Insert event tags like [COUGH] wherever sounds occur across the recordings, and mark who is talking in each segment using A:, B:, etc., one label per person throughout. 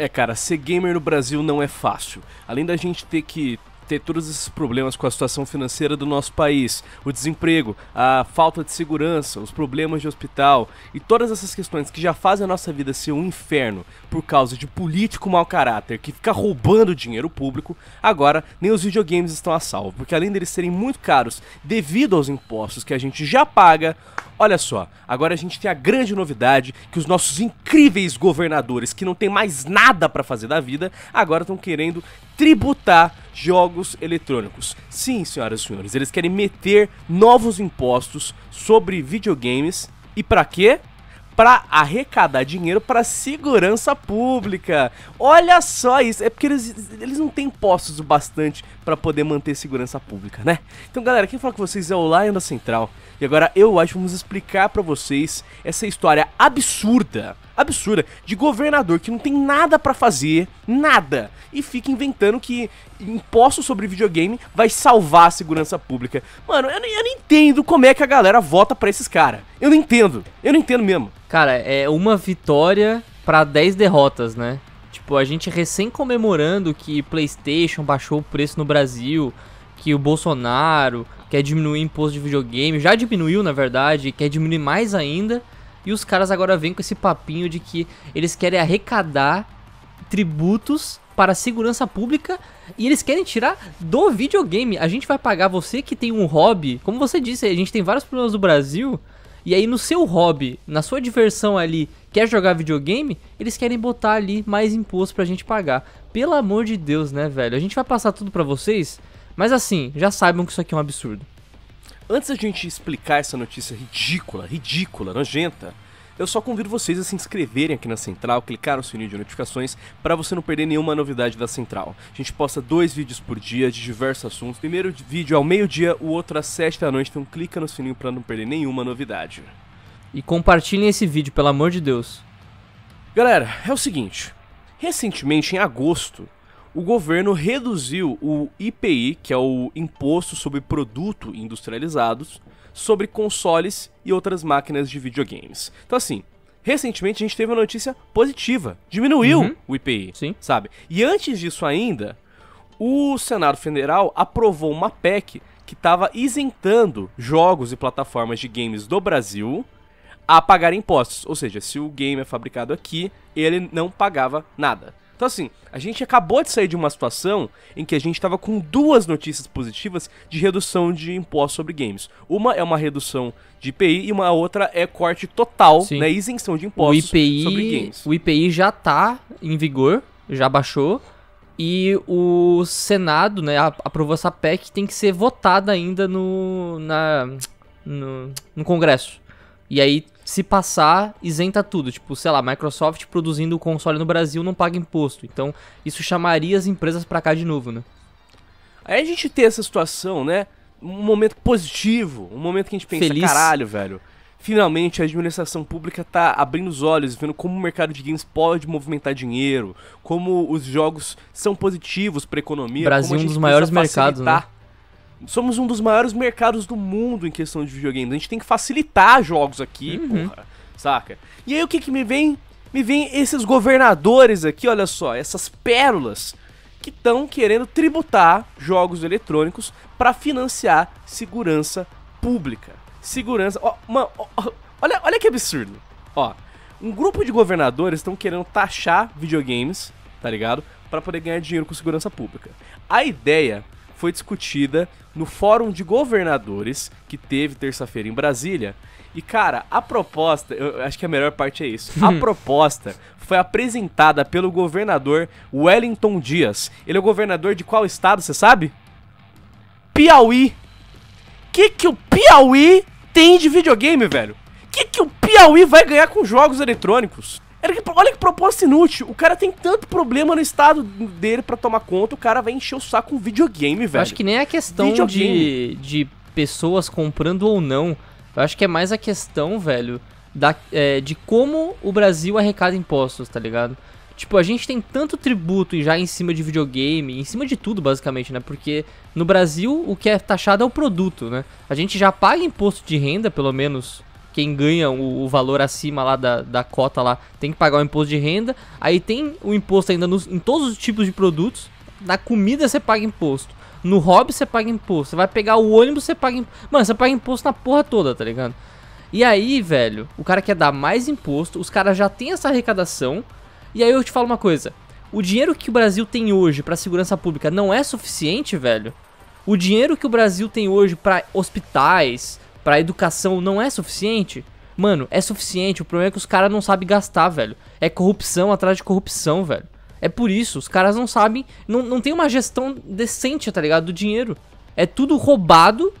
A: É, cara, ser gamer no Brasil não é fácil. Além da gente ter que ter todos esses problemas com a situação financeira do nosso país, o desemprego, a falta de segurança, os problemas de hospital e todas essas questões que já fazem a nossa vida ser um inferno por causa de político mau caráter que fica roubando dinheiro público, agora nem os videogames estão a salvo, porque além deles serem muito caros devido aos impostos que a gente já paga, Olha só, agora a gente tem a grande novidade que os nossos incríveis governadores, que não tem mais nada para fazer da vida, agora estão querendo tributar jogos eletrônicos. Sim, senhoras e senhores, eles querem meter novos impostos sobre videogames. E para quê? para arrecadar dinheiro para segurança pública. Olha só isso, é porque eles, eles não têm impostos o bastante para poder manter segurança pública, né? Então, galera, quem fala com vocês é o Lion da Central. E agora eu acho que vamos explicar para vocês essa história absurda absurda de governador que não tem nada para fazer, nada, e fica inventando que imposto sobre videogame vai salvar a segurança pública. Mano, eu, não, eu não entendo como é que a galera vota para esses caras. Eu não entendo. Eu não entendo
B: mesmo. Cara, é uma vitória para 10 derrotas, né? Tipo, a gente recém comemorando que PlayStation baixou o preço no Brasil, que o Bolsonaro quer diminuir o imposto de videogame, já diminuiu na verdade, quer diminuir mais ainda. E os caras agora vêm com esse papinho de que eles querem arrecadar tributos para a segurança pública e eles querem tirar do videogame. A gente vai pagar você que tem um hobby. Como você disse, a gente tem vários problemas no Brasil. E aí no seu hobby, na sua diversão ali, quer jogar videogame, eles querem botar ali mais imposto pra gente pagar. Pelo amor de Deus, né, velho? A gente vai passar tudo pra vocês, mas assim, já saibam que isso aqui é um
A: absurdo. Antes da gente explicar essa notícia ridícula, ridícula, nojenta, eu só convido vocês a se inscreverem aqui na Central, clicar no sininho de notificações para você não perder nenhuma novidade da Central. A gente posta dois vídeos por dia de diversos assuntos. Primeiro vídeo ao meio-dia, o outro às sete da noite, então clica no sininho para não perder nenhuma novidade. E compartilhem esse vídeo, pelo amor de Deus. Galera, é o seguinte. Recentemente, em agosto, o governo reduziu o IPI, que é o Imposto sobre Produto Industrializados, sobre consoles e outras máquinas de videogames. Então, assim, recentemente a gente teve uma notícia positiva. Diminuiu uhum. o IPI, Sim. sabe? E antes disso ainda, o Senado Federal aprovou uma PEC que estava isentando jogos e plataformas de games do Brasil a pagar impostos. Ou seja, se o game é fabricado aqui, ele não pagava nada. Então, assim, a gente acabou de sair de uma situação em que a gente estava com duas notícias positivas de redução de impostos sobre games. Uma é uma redução de IPI e uma outra é corte total, Sim. né? Isenção de impostos IPI, sobre games.
B: O IPI já está em vigor, já baixou. E o Senado, né, aprovou essa PEC que tem que ser votada ainda no, na, no, no Congresso. E aí se passar, isenta tudo. Tipo, sei lá, Microsoft produzindo o console no Brasil não paga imposto. Então, isso
A: chamaria as empresas para cá de novo, né? Aí a gente tem essa situação, né? Um momento positivo, um momento que a gente pensa, Feliz. caralho, velho. Finalmente a administração pública tá abrindo os olhos, vendo como o mercado de games pode movimentar dinheiro, como os jogos são positivos para economia. Brasil é um dos maiores mercados, né? Somos um dos maiores mercados do mundo em questão de videogames. A gente tem que facilitar jogos aqui, uhum. porra. Saca? E aí o que, que me vem? Me vem esses governadores aqui, olha só, essas pérolas que estão querendo tributar jogos eletrônicos para financiar segurança pública. Segurança. Ó, mano, ó, olha, olha que absurdo. Ó, um grupo de governadores estão querendo taxar videogames, tá ligado? Para poder ganhar dinheiro com segurança pública. A ideia foi discutida no Fórum de Governadores que teve terça-feira em Brasília. E cara, a proposta, eu acho que a melhor parte é isso. A hum. proposta foi apresentada pelo governador Wellington Dias. Ele é o governador de qual estado, você sabe? Piauí. Que que o Piauí tem de videogame, velho? Que que o Piauí vai ganhar com jogos eletrônicos? Olha que proposta inútil. O cara tem tanto problema no estado dele para tomar conta, o cara vai encher o saco com videogame, velho. Eu acho que nem é a questão de, de
B: pessoas comprando ou não. Eu acho que é mais a questão, velho, da, é, de como o Brasil arrecada impostos, tá ligado? Tipo, a gente tem tanto tributo já em cima de videogame, em cima de tudo, basicamente, né? Porque no Brasil o que é taxado é o produto, né? A gente já paga imposto de renda, pelo menos quem ganha o, o, valor acima lá da, da cota lá tem que pagar o imposto de renda. Aí tem o imposto ainda nos, em todos os tipos de produtos. Na comida você paga imposto. No hobby você paga imposto. Você vai pegar o ônibus, você paga imposto. Mano, você paga imposto na porra toda, tá ligado? E aí, velho, o cara quer dar mais imposto, os caras já têm essa arrecadação. E aí eu te falo uma coisa: o dinheiro que o Brasil tem hoje para segurança pública não é suficiente, velho? O dinheiro que o Brasil tem hoje para hospitais, pra educação não é suficiente, mano, é suficiente. O problema é que os caras não sabem gastar, velho. É corrupção atrás de corrupção, velho. É por isso, os caras não sabem, não, não tem uma gestão decente, tá ligado? Do dinheiro. É tudo roubado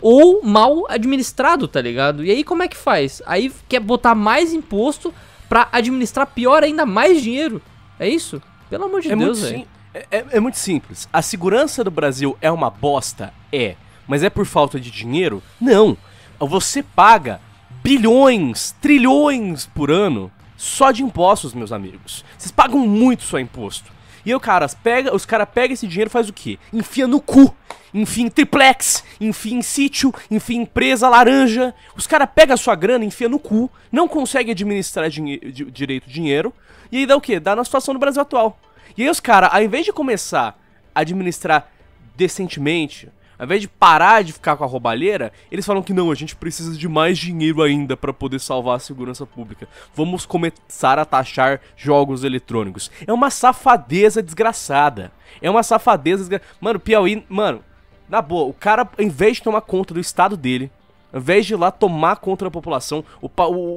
B: ou mal administrado, tá ligado? E aí como é que faz? Aí quer botar mais imposto pra administrar pior ainda mais dinheiro. É isso? Pelo amor de é Deus, velho.
A: É, é, é muito simples. A segurança do Brasil é uma bosta? É. Mas é por falta de dinheiro? Não. Você paga bilhões, trilhões por ano só de impostos, meus amigos. Vocês pagam muito só imposto. E aí, caras, pega, os caras pegam esse dinheiro faz o quê? Enfia no cu. Enfia em triplex, enfia em sítio, enfia em empresa laranja. Os caras pegam a sua grana, enfia no cu, não consegue administrar dinhe direito dinheiro. E aí dá o quê? Dá na situação do Brasil atual. E aí os caras, ao invés de começar a administrar decentemente, ao invés de parar de ficar com a roubalheira, eles falam que não, a gente precisa de mais dinheiro ainda para poder salvar a segurança pública. Vamos começar a taxar jogos eletrônicos. É uma safadeza desgraçada. É uma safadeza desgraçada. Mano, Piauí, mano, na boa, o cara, ao invés de tomar conta do estado dele, ao invés de ir lá tomar conta da população, o,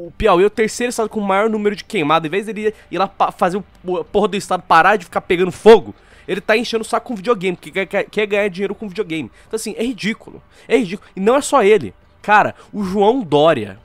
A: o Piauí é o terceiro estado com o maior número de queimadas. Ao invés dele ir lá fazer o, o porra do estado parar de ficar pegando fogo, ele tá enchendo o saco com videogame, porque quer, quer, quer ganhar dinheiro com videogame. Então, assim, é ridículo. É ridículo. E não é só ele. Cara, o João Dória.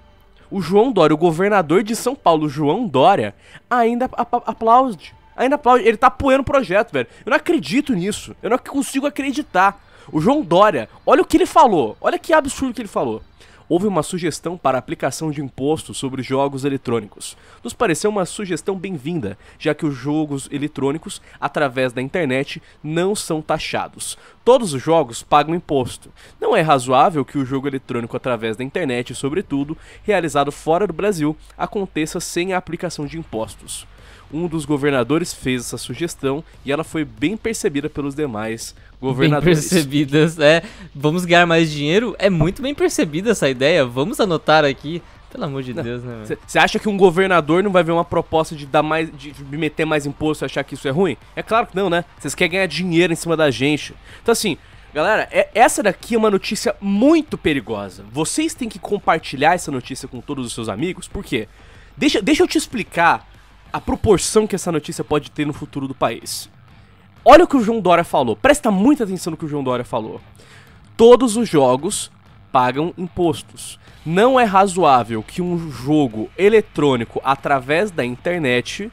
A: O João Dória, o governador de São Paulo, João Dória, ainda aplaude. Ainda aplaude. Ele tá apoiando o projeto, velho. Eu não acredito nisso. Eu não consigo acreditar. O João Dória, olha o que ele falou. Olha que absurdo que ele falou houve uma sugestão para aplicação de imposto sobre jogos eletrônicos. Nos pareceu uma sugestão bem-vinda, já que os jogos eletrônicos, através da internet, não são taxados. Todos os jogos pagam imposto. Não é razoável que o jogo eletrônico através da internet, sobretudo, realizado fora do Brasil, aconteça sem a aplicação de impostos. Um dos governadores fez essa sugestão e ela foi bem percebida pelos demais governadores. Bem percebidas, é. Vamos ganhar mais dinheiro? É muito bem percebida essa ideia. Vamos anotar aqui. Pelo amor de não, Deus, né? Você acha que um governador não vai ver uma proposta de dar mais, de meter mais imposto e achar que isso é ruim? É claro que não, né? Vocês querem ganhar dinheiro em cima da gente. Então assim, Galera, é, essa daqui é uma notícia muito perigosa. Vocês têm que compartilhar essa notícia com todos os seus amigos, por quê? Deixa, deixa eu te explicar a proporção que essa notícia pode ter no futuro do país. Olha o que o João Dória falou, presta muita atenção no que o João Dória falou. Todos os jogos pagam impostos. Não é razoável que um jogo eletrônico através da internet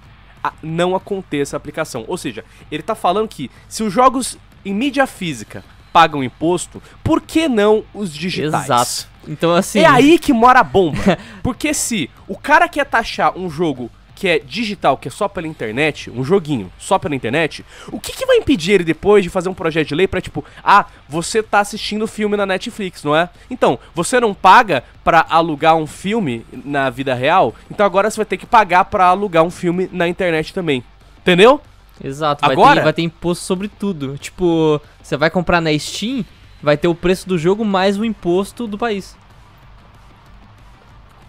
A: não aconteça a aplicação. Ou seja, ele está falando que se os jogos em mídia física pagam imposto, por que não os digitais? Exato. Então assim. É aí que mora a bomba. [LAUGHS] Porque se o cara quer taxar um jogo que é digital, que é só pela internet, um joguinho só pela internet, o que, que vai impedir ele depois de fazer um projeto de lei para tipo, ah, você tá assistindo filme na Netflix, não é? Então, você não paga para alugar um filme na vida real, então agora você vai ter que pagar para alugar um filme na internet também. Entendeu? Exato, vai agora ter, vai ter
B: imposto sobre tudo. Tipo, você vai comprar na Steam, vai ter o preço do jogo mais
A: o imposto do país.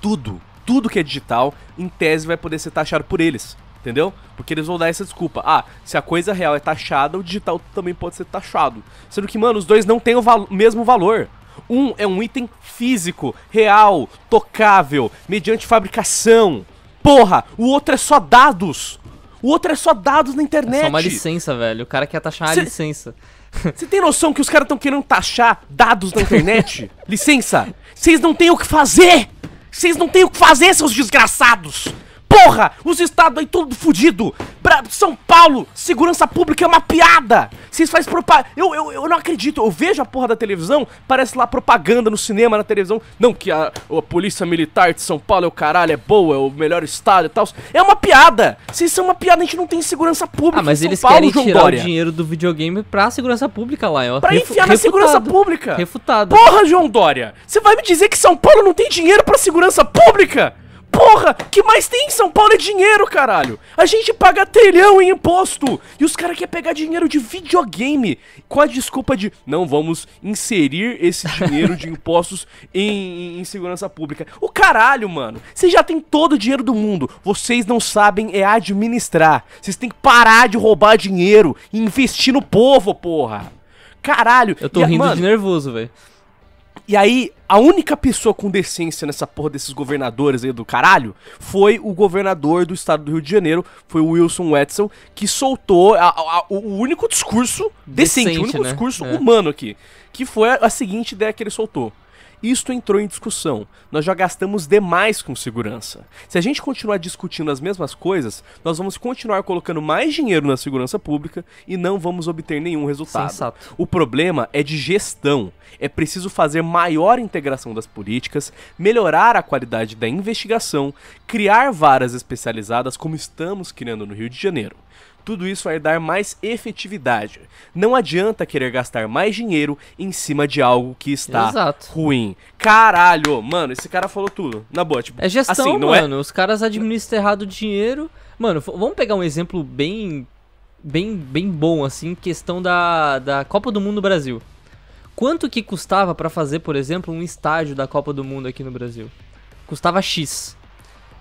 A: Tudo tudo que é digital, em tese vai poder ser taxado por eles, entendeu? Porque eles vão dar essa desculpa. Ah, se a coisa real é taxada, o digital também pode ser taxado. Sendo que, mano, os dois não têm o val mesmo valor. Um é um item físico, real, tocável, mediante fabricação. Porra, o outro é só dados. O outro é só dados na internet. É só uma licença,
B: velho. O cara quer taxar Cê... a licença.
A: Você [LAUGHS] tem noção que os caras estão querendo taxar dados na internet? [LAUGHS] licença! Vocês não têm o que fazer! Vocês não têm o que fazer, seus desgraçados! Porra, os estados aí todos fudidos! Pra São Paulo, segurança pública é uma piada. Vocês fazem propaganda. Eu, eu, eu não acredito. Eu vejo a porra da televisão, parece lá propaganda no cinema, na televisão. Não, que a, a polícia militar de São Paulo é o caralho, é boa, é o melhor estado e tal. É uma piada. Vocês são uma piada, a gente não tem segurança pública. Ah, mas eles Paulo, querem João tirar Dória. o
B: dinheiro do videogame pra segurança pública lá, ó. Pra Refu enfiar na segurança
A: pública. Refutado. Porra, João Dória. Você vai me dizer que São Paulo não tem dinheiro pra segurança pública? Porra, que mais tem em São Paulo é dinheiro, caralho. A gente paga trilhão em imposto. E os caras querem pegar dinheiro de videogame com a desculpa de não vamos inserir esse dinheiro de [LAUGHS] impostos em, em, em segurança pública. O caralho, mano. Vocês já tem todo o dinheiro do mundo. Vocês não sabem é administrar. Vocês têm que parar de roubar dinheiro e investir no povo, porra. Caralho. Eu tô e, rindo mano, de nervoso, velho. E aí, a única pessoa com decência nessa porra desses governadores aí do caralho foi o governador do estado do Rio de Janeiro, foi o Wilson Wetzel, que soltou a, a, o único discurso decente, decente o único né? discurso é. humano aqui, que foi a, a seguinte ideia que ele soltou. Isto entrou em discussão. Nós já gastamos demais com segurança. Se a gente continuar discutindo as mesmas coisas, nós vamos continuar colocando mais dinheiro na segurança pública e não vamos obter nenhum resultado. Sensato. O problema é de gestão. É preciso fazer maior integração das políticas, melhorar a qualidade da investigação, criar varas especializadas como estamos criando no Rio de Janeiro. Tudo isso vai é dar mais efetividade. Não adianta querer gastar mais dinheiro em cima de algo que está Exato. ruim. Caralho, mano, esse cara falou tudo. Na boa, tipo, é gestão, assim, é? mano. É... Os caras
B: administram errado o dinheiro. Mano, vamos pegar um exemplo bem bem bem bom assim, questão da da Copa do Mundo Brasil. Quanto que custava para fazer, por exemplo, um estádio da Copa do Mundo aqui no Brasil? Custava X.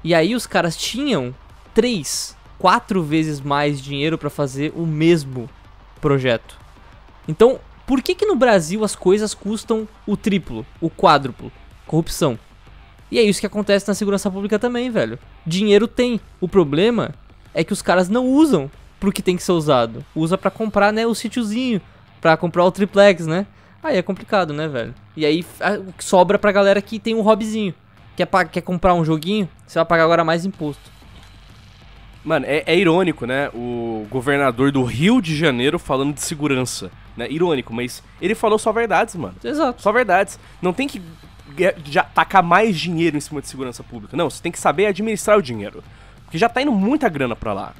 B: E aí os caras tinham três quatro vezes mais dinheiro para fazer o mesmo projeto. Então, por que que no Brasil as coisas custam o triplo, o quádruplo? Corrupção. E é isso que acontece na segurança pública também, velho. Dinheiro tem. O problema é que os caras não usam pro que tem que ser usado. Usa para comprar, né, o sítiozinho, para comprar o triplex, né? Aí é complicado, né, velho? E aí sobra pra galera que tem um hobbyzinho. Quer, quer comprar um joguinho? Você vai pagar agora mais imposto.
A: Mano, é, é, irônico, né? O governador do Rio de Janeiro falando de segurança. Né? Irônico, mas ele falou só verdades, mano. Exato. Só verdades. Não tem que é, já tacar mais dinheiro em cima de segurança pública. Não, você tem que saber administrar o dinheiro. Porque já tá indo muita grana pra lá.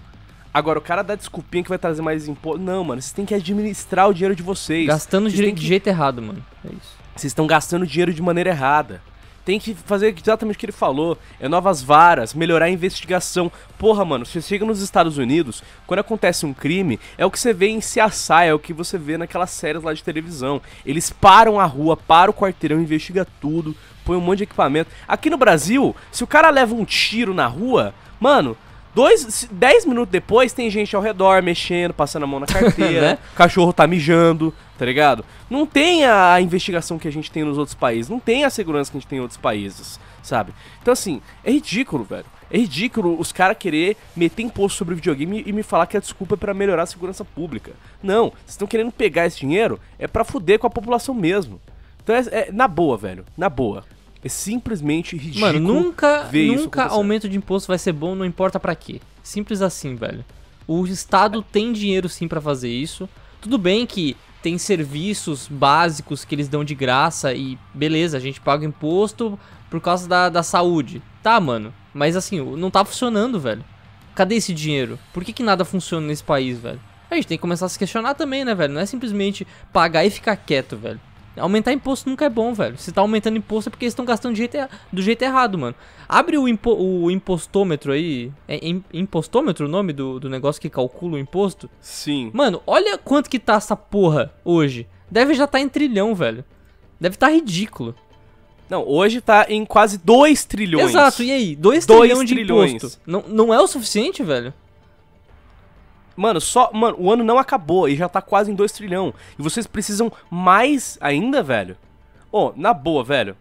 A: Agora, o cara dá desculpinha que vai trazer mais imposto. Não, mano, você tem que administrar o dinheiro de vocês. Gastando dinheiro de que... jeito errado, mano. É isso. Vocês estão gastando dinheiro de maneira errada. Tem que fazer exatamente o que ele falou. É novas varas, melhorar a investigação. Porra, mano, você chega nos Estados Unidos, quando acontece um crime, é o que você vê em CSI, é o que você vê naquelas séries lá de televisão. Eles param a rua, param o quarteirão, investigam tudo, põe um monte de equipamento. Aqui no Brasil, se o cara leva um tiro na rua, mano, Dois, dez minutos depois tem gente ao redor mexendo, passando a mão na [LAUGHS] carteira, né? o cachorro tá mijando, tá ligado? Não tem a, a investigação que a gente tem nos outros países, não tem a segurança que a gente tem em outros países, sabe? Então assim, é ridículo, velho. É ridículo os caras querer meter imposto sobre o videogame e me falar que a desculpa é para melhorar a segurança pública. Não, vocês estão querendo pegar esse dinheiro é para fuder com a população mesmo. Então é, é na boa, velho, na boa. É simplesmente ridículo. Mano, nunca, nunca aumento
B: de imposto vai ser bom, não importa para quê. Simples assim, velho. O Estado tem dinheiro sim para fazer isso. Tudo bem que tem serviços básicos que eles dão de graça e beleza, a gente paga imposto por causa da, da saúde. Tá, mano. Mas assim, não tá funcionando, velho. Cadê esse dinheiro? Por que, que nada funciona nesse país, velho? A gente tem que começar a se questionar também, né, velho? Não é simplesmente pagar e ficar quieto, velho. Aumentar imposto nunca é bom, velho. Se tá aumentando imposto é porque eles estão gastando do jeito, do jeito, errado, mano. Abre o, impo, o impostômetro aí. É impostômetro o nome do, do negócio que calcula o imposto? Sim. Mano, olha quanto que tá essa porra hoje. Deve já tá em trilhão, velho. Deve tá
A: ridículo. Não, hoje tá em quase 2 trilhões. Exato, e aí? 2 trilhões de trilhões. imposto. Não, não é o suficiente, velho? Mano, só. Mano, o ano não acabou e já tá quase em 2 trilhão. E vocês precisam mais ainda, velho. Ô, oh, na boa, velho.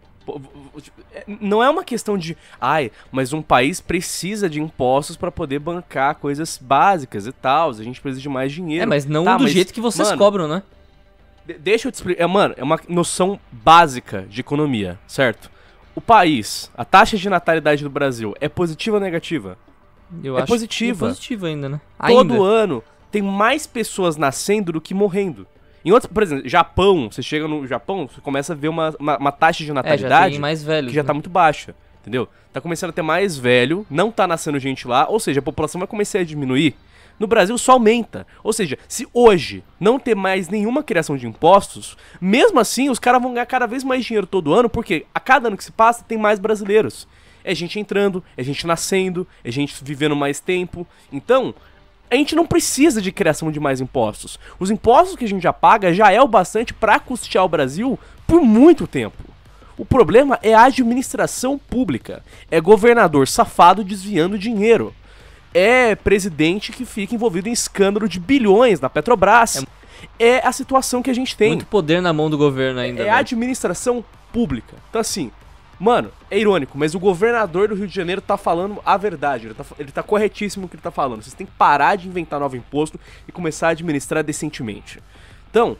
A: Tipo, é, não é uma questão de. Ai, mas um país precisa de impostos para poder bancar coisas básicas e tal. A gente precisa de mais dinheiro. É, mas não tá, do mas, jeito que vocês mano, cobram, né? Deixa eu te explicar. É, mano, é uma noção básica de economia, certo? O país, a taxa de natalidade do Brasil é positiva ou negativa? Eu é, é positiva. É positiva ainda, né? Todo ainda. ano tem mais pessoas nascendo do que morrendo. Em outros, por exemplo, Japão, você chega no Japão, você começa a ver uma, uma, uma taxa de natalidade é, já velhos, que já né? tá muito baixa, entendeu? Tá começando a ter mais velho, não tá nascendo gente lá, ou seja, a população vai começar a diminuir. No Brasil só aumenta. Ou seja, se hoje não ter mais nenhuma criação de impostos, mesmo assim os caras vão ganhar cada vez mais dinheiro todo ano, porque a cada ano que se passa tem mais brasileiros é gente entrando, é gente nascendo, é gente vivendo mais tempo. Então, a gente não precisa de criação de mais impostos. Os impostos que a gente já paga já é o bastante para custear o Brasil por muito tempo. O problema é a administração pública. É governador safado desviando dinheiro. É presidente que fica envolvido em escândalo de bilhões na Petrobras. É, é a situação que a gente tem. Muito poder na mão do governo ainda. É a né? administração pública. Então, assim, Mano, é irônico, mas o governador do Rio de Janeiro tá falando a verdade. Ele tá, ele tá corretíssimo o que ele tá falando. Vocês têm que parar de inventar novo imposto e começar a administrar decentemente. Então,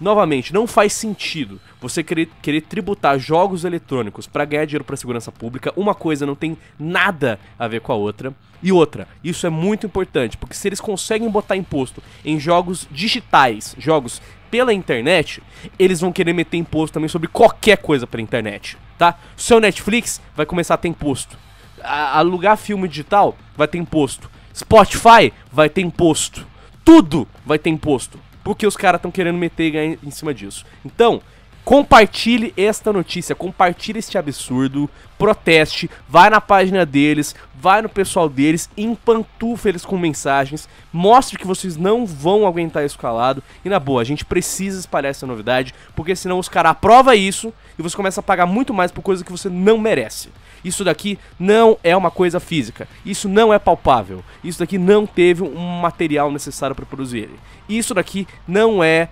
A: novamente, não faz sentido você querer, querer tributar jogos eletrônicos para ganhar dinheiro para segurança pública. Uma coisa não tem nada a ver com a outra. E outra, isso é muito importante, porque se eles conseguem botar imposto em jogos digitais, jogos pela internet, eles vão querer meter imposto também sobre qualquer coisa pela internet tá? Seu Netflix vai começar a ter imposto. A alugar filme digital vai ter imposto. Spotify vai ter imposto. Tudo vai ter imposto. Porque os caras estão querendo meter em cima disso. Então, Compartilhe esta notícia, compartilhe este absurdo, proteste, vai na página deles, vai no pessoal deles, empantufa eles com mensagens, mostre que vocês não vão aguentar isso calado. E na boa, a gente precisa espalhar essa novidade, porque senão os caras aprovam isso e você começa a pagar muito mais por coisa que você não merece. Isso daqui não é uma coisa física, isso não é palpável, isso daqui não teve um material necessário para produzir ele. Isso daqui não é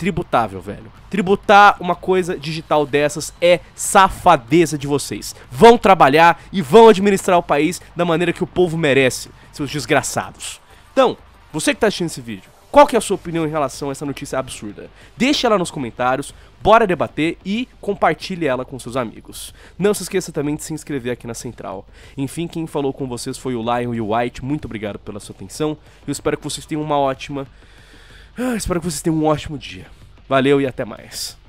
A: tributável, velho. Tributar uma coisa digital dessas é safadeza de vocês. Vão trabalhar e vão administrar o país da maneira que o povo merece, seus desgraçados. Então, você que está assistindo esse vídeo, qual que é a sua opinião em relação a essa notícia absurda? Deixe ela nos comentários, bora debater e compartilhe ela com seus amigos. Não se esqueça também de se inscrever aqui na Central. Enfim, quem falou com vocês foi o Lion e o White, muito obrigado pela sua atenção. Eu espero que vocês tenham uma ótima ah, espero que vocês tenham um ótimo dia. Valeu e até mais.